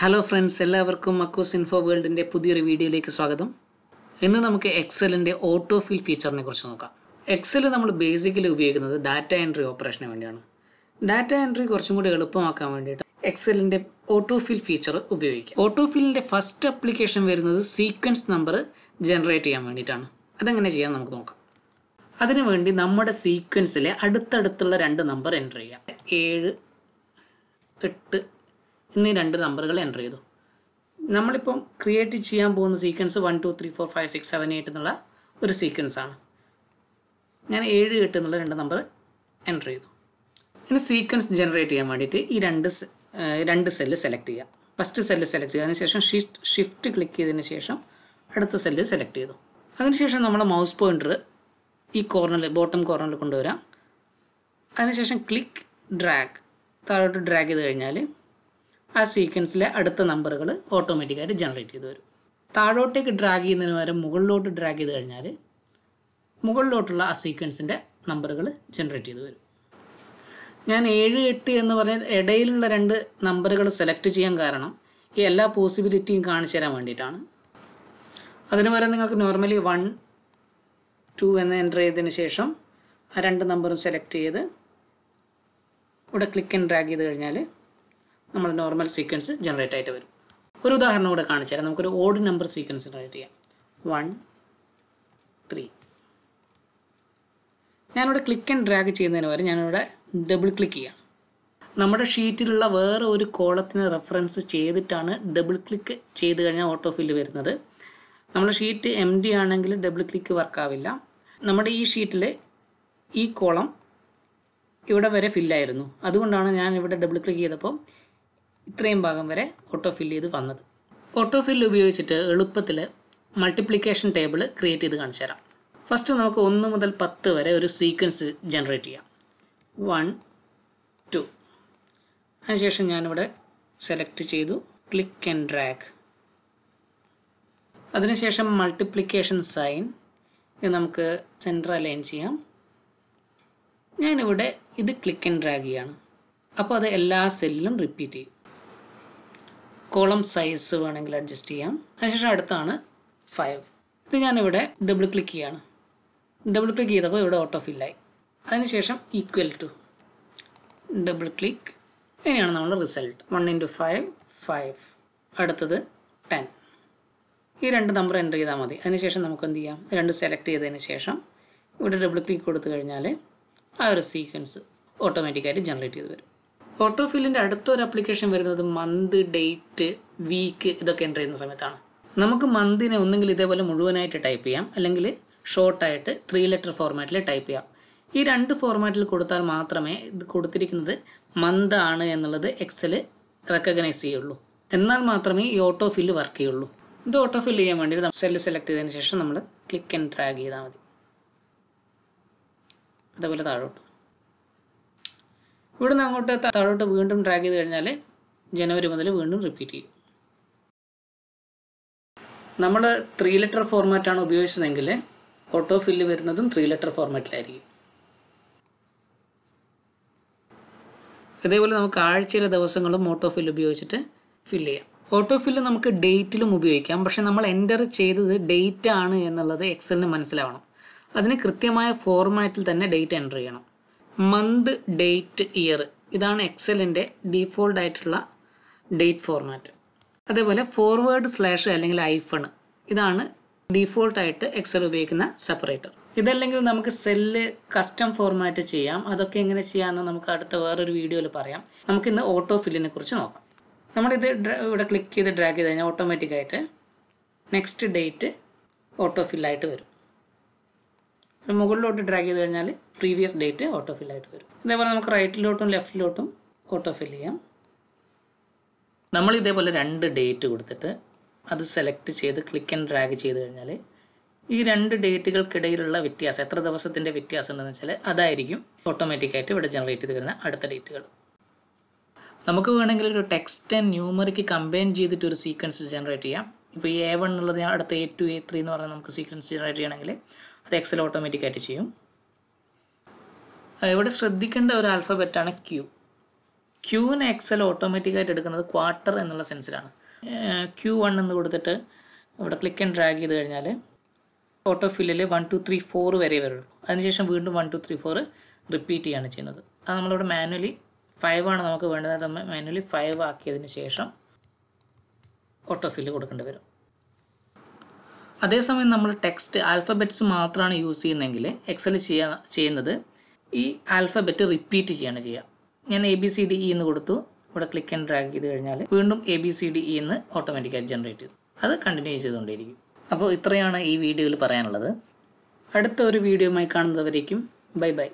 hello friends എല്ലാവർക്കും അക്കോസ് info വേൾഡിൻ്റെ പുതിയൊരു വീഡിയോയിലേക്ക് സ്വാഗതം ഇന്ന് നമുക്ക് എക്സലിൻ്റെ ഓട്ടോ ഫിൽ ഫീച്ചറിനെ കുറിച്ച് നോക്കാം എക്സൽ നമ്മൾ ബേസിക്കലി ഉപയോഗിക്കുന്നത് ഡാറ്റ എൻട്രി ഓപ്പറേഷന് വേണ്ടിയാണ് ഡാറ്റ എൻട്രി കുറച്ചും കൂടി എളുപ്പമാക്കാൻ വേണ്ടിയിട്ട് എക്സലിൻ്റെ ഓട്ടോ ഫിൽ ഫീച്ചർ ഉപയോഗിക്കാം ഓട്ടോ ഫില്ലിൻ്റെ ഫസ്റ്റ് അപ്ലിക്കേഷൻ വരുന്നത് സീക്വൻസ് നമ്പർ ജനറേറ്റ് ചെയ്യാൻ വേണ്ടിയിട്ടാണ് അതെങ്ങനെ ചെയ്യാൻ നമുക്ക് നോക്കാം അതിനുവേണ്ടി നമ്മുടെ സീക്വൻസിലെ അടുത്തടുത്തുള്ള രണ്ട് നമ്പർ എൻ്റർ ചെയ്യാം ഏഴ് എട്ട് എന്നീ രണ്ട് നമ്പറുകൾ എൻ്റർ ചെയ്തു നമ്മളിപ്പം ക്രിയേറ്റ് ചെയ്യാൻ പോകുന്ന sequence one two three four five six seven eight എന്നുള്ള ഒരു സീക്വൻസ് ആണ് ഞാൻ ഏഴ് എട്ട് എന്നുള്ള രണ്ട് നമ്പർ എൻ്റർ ചെയ്തു ഇനി സീക്വൻസ് ജനറേറ്റ് ചെയ്യാൻ വേണ്ടിയിട്ട് ഈ രണ്ട് രണ്ട് സെല്ല് സെലക്ട് ചെയ്യുക ഫസ്റ്റ് സെല്ല് സെലക്ട് ചെയ്യുക അതിനുശേഷം ഷിഫ്റ്റ് ഷിഫ്റ്റ് ക്ലിക്ക് ചെയ്തതിന് ശേഷം അടുത്ത സെല്ല് സെലക്ട് ചെയ്തു അതിനുശേഷം നമ്മൾ മൗസ് പോയിൻ്റർ ഈ കോർണറിൽ ബോട്ടം കോർണറിൽ കൊണ്ടുവരാം അതിനുശേഷം ക്ലിക്ക് ഡ്രാഗ് താഴോട്ട് ഡ്രാഗ് ചെയ്ത് കഴിഞ്ഞാൽ ആ സീക്വൻസിലെ അടുത്ത നമ്പറുകൾ ഓട്ടോമാറ്റിക്കായിട്ട് ജനറേറ്റ് ചെയ്ത് വരും താഴോട്ടേക്ക് ഡ്രാഗ് ചെയ്യുന്നതിന് പകരം മുകളിലോട്ട് ഡ്രാഗ് ചെയ്ത് കഴിഞ്ഞാൽ മുകളിലോട്ടുള്ള ആ സീക്വൻസിൻ്റെ നമ്പറുകൾ ജനറേറ്റ് ചെയ്ത് വരും ഞാൻ ഏഴ് എട്ട് എന്ന് പറഞ്ഞ ഇടയിലുള്ള രണ്ട് നമ്പറുകൾ സെലക്ട് ചെയ്യാൻ കാരണം ഈ എല്ലാ പോസിബിലിറ്റിയും കാണിച്ചു തരാൻ വേണ്ടിയിട്ടാണ് അതിന് പകരം നിങ്ങൾക്ക് നോർമലി വൺ ടു എന്ന് എൻ്റർ ചെയ്തതിന് ശേഷം ആ രണ്ട് നമ്പറും സെലക്ട് ചെയ്ത് ഇവിടെ ക്ലിക്ക് ആൻഡ് ഡ്രാഗ് ചെയ്ത് കഴിഞ്ഞാൽ നമ്മുടെ നോർമൽ സീക്വൻസ് ജനറേറ്റ് ആയിട്ട് വരും ഒരു ഉദാഹരണം കൂടെ കാണിച്ചു തരാം നമുക്കൊരു ഓഡ് നമ്പർ സീക്വൻസ് ജനറേറ്റ് ചെയ്യാം വൺ ത്രീ ഞാനിവിടെ ക്ലിക്ക് ആൻഡ് ഡ്രാഗ് ചെയ്യുന്നതിന് പകരം ഞാനിവിടെ ഡബിൾ ക്ലിക്ക് ചെയ്യാം നമ്മുടെ ഷീറ്റിലുള്ള വേറെ ഒരു കോളത്തിന് റെഫറൻസ് ചെയ്തിട്ടാണ് ഡബിൾ ക്ലിക്ക് ചെയ്ത് കഴിഞ്ഞാൽ ഓട്ടോ ഫില്ല് വരുന്നത് നമ്മുടെ ഷീറ്റ് എം ഡി ആണെങ്കിൽ ഡബിൾ ക്ലിക്ക് വർക്കാവില്ല നമ്മുടെ ഈ ഷീറ്റിൽ ഈ കോളം ഇവിടെ വരെ ഫില്ലായിരുന്നു അതുകൊണ്ടാണ് ഞാൻ ഇവിടെ ഡബിൾ ക്ലിക്ക് ചെയ്തപ്പോൾ ഇത്രയും ഭാഗം വരെ ഓട്ടോ ഫില്ല് ചെയ്ത് വന്നത് ഓട്ടോ ഫില്ല് ഉപയോഗിച്ചിട്ട് എളുപ്പത്തിൽ മൾട്ടിപ്ലിക്കേഷൻ ടേബിൾ ക്രിയേറ്റ് ചെയ്ത് കാണിച്ചു തരാം ഫസ്റ്റ് നമുക്ക് ഒന്ന് മുതൽ പത്ത് വരെ ഒരു സീക്വൻസ് ജനറേറ്റ് ചെയ്യാം വൺ ടു അതിനുശേഷം ഞാനിവിടെ സെലക്ട് ചെയ്തു ക്ലിക്ക് ആൻഡ് ഡ്രാഗ് അതിനുശേഷം മൾട്ടിപ്ലിക്കേഷൻ സൈൻ ഇത് നമുക്ക് സെൻട്രൽ അലൈൻ ചെയ്യാം ഞാനിവിടെ ഇത് ക്ലിക്ക് ആൻഡ് ഡ്രാഗ് ചെയ്യാണ് അപ്പോൾ അത് എല്ലാ സെല്ലിലും റിപ്പീറ്റ് ചെയ്യും കോളം സൈസ് വേണമെങ്കിൽ അഡ്ജസ്റ്റ് ചെയ്യാം അതിനുശേഷം അടുത്താണ് ഫൈവ് ഇത് ഞാനിവിടെ ഡബിൾ ക്ലിക്ക് ചെയ്യാണ് ഡബിൾ ക്ലിക്ക് ചെയ്തപ്പോൾ ഇവിടെ ഓട്ടോ ഫില്ലായി അതിനുശേഷം ഈക്വൽ ടു ഡബിൾ ക്ലിക്ക് ഇനിയാണ് നമ്മുടെ result one into five five അടുത്തത് ടെൻ ഈ രണ്ട് നമ്പർ എൻ്റർ ചെയ്താൽ മതി അതിനുശേഷം നമുക്ക് എന്ത് ചെയ്യാം രണ്ട് സെലക്ട് ചെയ്തതിന് ശേഷം ഇവിടെ ഡബിൾ ക്ലിക്ക് കൊടുത്തു കഴിഞ്ഞാൽ ആ ഒരു സീക്വൻസ് ഓട്ടോമാറ്റിക്കായിട്ട് ജനറേറ്റ് ചെയ്ത് വരും ഓട്ടോഫില്ലിൻ്റെ അടുത്തൊരു അപ്ലിക്കേഷൻ വരുന്നത് മന്ത് ഡേറ്റ് വീക്ക് ഇതൊക്കെ എൻ്റർ ചെയ്യുന്ന സമയത്താണ് നമുക്ക് മന്തിനെ ഒന്നെങ്കിൽ ഇതേപോലെ മുഴുവനായിട്ട് ടൈപ്പ് ചെയ്യാം അല്ലെങ്കിൽ ഷോർട്ടായിട്ട് ത്രീ ലെറ്റർ ഫോർമാറ്റിൽ ടൈപ്പ് ചെയ്യാം ഈ രണ്ട് ഫോർമാറ്റിൽ കൊടുത്താൽ മാത്രമേ ഇത് കൊടുത്തിരിക്കുന്നത് മന്താണ് എന്നുള്ളത് എക്സൽ റെക്കഗ്നൈസ് ചെയ്യുള്ളൂ എന്നാൽ മാത്രമേ ഈ ഓട്ടോ ഫില്ല് വർക്ക് ചെയ്യുള്ളൂ ഇത് ഓട്ടോ ഫില്ല് ചെയ്യാൻ വേണ്ടി സെല്ല് സെലക്ട് ചെയ്തതിന് ശേഷം നമ്മൾ ക്ലിക്ക് ആൻഡ് ഡ്രാഗ് ചെയ്താൽ മതി അതേപോലെ താഴോട്ട് ഇവിടുന്ന് അങ്ങോട്ട് താഴോട്ട് വീണ്ടും ഡ്രാഗ് ചെയ്ത് കഴിഞ്ഞാൽ ജനുവരി മുതൽ വീണ്ടും റിപ്പീറ്റ് ചെയ്യും നമ്മൾ ത്രീ ലെറ്റർ ഫോർമാറ്റാണ് ഉപയോഗിച്ചതെങ്കിൽ ഓട്ടോ ഫില്ല് വരുന്നതും ത്രീ ലെറ്റർ ഫോർമാറ്റിലായിരിക്കും അതേപോലെ നമുക്ക് ആഴ്ചയിലെ ദിവസങ്ങളും ഓട്ടോ ഫില്ല് ഉപയോഗിച്ചിട്ട് ഫില്ല് ചെയ്യാം ഓട്ടോ ഫില്ല് നമുക്ക് ഡേറ്റിലും ഉപയോഗിക്കാം പക്ഷെ നമ്മൾ എൻ്റർ ചെയ്തത് ഡേറ്റ് ആണ് എന്നുള്ളത് എക്സലിന് മനസ്സിലാവണം അതിന് കൃത്യമായ ഫോർമാറ്റിൽ തന്നെ ഡേറ്റ് എൻ്റർ ചെയ്യണം മന്ത് ഡേറ്റ് ഇയർ ഇതാണ് എക്സലിൻ്റെ ഡീഫോൾട്ട് ആയിട്ടുള്ള ഡേറ്റ് ഫോർമാറ്റ് അതേപോലെ ഫോർവേഡ് സ്ലാഷ് അല്ലെങ്കിൽ ഐഫണ് ഇതാണ് ഡീഫോൾട്ടായിട്ട് എക്സൽ ഉപയോഗിക്കുന്ന സെപ്പറേറ്റർ ഇതല്ലെങ്കിൽ നമുക്ക് സെല്ല് കസ്റ്റം ഫോർമാറ്റ് ചെയ്യാം അതൊക്കെ എങ്ങനെ ചെയ്യാമെന്ന് നമുക്ക് അടുത്ത വേറൊരു വീഡിയോയിൽ പറയാം നമുക്ക് ഇന്ന് ഓട്ടോ ഫില്ലിനെ കുറിച്ച് നോക്കാം നമ്മളിത് ഇവിടെ ക്ലിക്ക് ചെയ്ത് ഡ്രാഗ് ചെയ്ത് കഴിഞ്ഞാൽ ഓട്ടോമാറ്റിക്കായിട്ട് നെക്സ്റ്റ് ഡേറ്റ് ഓട്ടോ ഫില്ലായിട്ട് വരും മുകളിലോട്ട് ഡ്രാഗ് ചെയ്ത് കഴിഞ്ഞാൽ പ്രീവിയസ് ഡേറ്റ് ഓട്ടോ ആയിട്ട് വരും ഇതേപോലെ നമുക്ക് റൈറ്റിലോട്ടും ലെഫ്റ്റിലോട്ടും ഓട്ടോ ഫില്ല് ചെയ്യാം നമ്മൾ ഇതേപോലെ രണ്ട് ഡേറ്റ് കൊടുത്തിട്ട് അത് സെലക്ട് ചെയ്ത് ക്ലിക്ക് ആൻഡ് ഡ്രാഗ് ചെയ്ത് കഴിഞ്ഞാൽ ഈ രണ്ട് ഡേറ്റുകൾക്കിടയിലുള്ള വ്യത്യാസം എത്ര ദിവസത്തിൻ്റെ വ്യത്യാസം ഉണ്ടെന്ന് വെച്ചാൽ അതായിരിക്കും ഓട്ടോമാറ്റിക്കായിട്ട് ഇവിടെ ജനറേറ്റ് ചെയ്ത് വരുന്ന അടുത്ത ഡേറ്റുകൾ നമുക്ക് വേണമെങ്കിൽ ഒരു ടെക്സ്റ്റ് ആൻഡ് ന്യൂമറിക്ക് കമ്പയിൻ ചെയ്തിട്ട് ഒരു സീക്വൻസ് ജനറേറ്റ് ചെയ്യാം ഇപ്പോൾ ഈ എ വൺ എന്നുള്ളത് അടുത്ത എ ടു എ ത്രീ എന്ന് പറഞ്ഞാൽ നമുക്ക് സീക്വൻസ് ജനറേറ്റ് ചെയ്യണമെങ്കിൽ അത് എക്സൽ ഓട്ടോമാറ്റിക്കായിട്ട് ചെയ്യും ഇവിടെ ശ്രദ്ധിക്കേണ്ട ഒരു ആൽഫബറ്റാണ് ക്യു ക്യൂവിന് എക്സൽ ഓട്ടോമാറ്റിക്കായിട്ട് എടുക്കുന്നത് ക്വാർട്ടർ എന്നുള്ള സെൻസിലാണ് ക്യൂ വൺ എന്ന് കൊടുത്തിട്ട് ഇവിടെ ക്ലിക്ക് ആൻഡ് ഡ്രാഗ് ചെയ്ത് കഴിഞ്ഞാൽ ഓട്ടോ ഫില്ലിൽ വൺ ടു ത്രീ ഫോർ വരെ വരുള്ളൂ അതിനുശേഷം വീണ്ടും one two three four repeat ചെയ്യാണ് ചെയ്യുന്നത് അത് നമ്മളിവിടെ മാനുവലി ഫൈവ് ആണ് നമുക്ക് വേണ്ടത് നമ്മൾ മാനുവലി ഫൈവ് ആക്കിയതിന് ശേഷം ഓട്ടോ ഫില്ല് കൊടുക്കേണ്ടി വരും അതേസമയം നമ്മൾ ടെക്സ്റ്റ് ആൽഫബറ്റ്സ് മാത്രമാണ് യൂസ് ചെയ്യുന്നതെങ്കിൽ എക്സൽ ചെയ്യാ ചെയ്യുന്നത് ഈ ആൽഫബറ്റ് റിപ്പീറ്റ് ചെയ്യാണ് ചെയ്യുക ഞാൻ A B C D E എന്ന് കൊടുത്തു ഇവിടെ ക്ലിക്ക് ആൻഡ് ഡ്രാഗ് ചെയ്ത് കഴിഞ്ഞാൽ വീണ്ടും A B C D E എന്ന് ഓട്ടോമാറ്റിക്കായി ജനറേറ്റ് ചെയ്തു അത് കണ്ടിന്യൂ ചെയ്തുകൊണ്ടേയിരിക്കും അപ്പോൾ ഇത്രയാണ് ഈ വീഡിയോയിൽ പറയാനുള്ളത് അടുത്ത ഒരു വീഡിയോയുമായി കാണുന്നവരേക്കും ബൈ ബൈ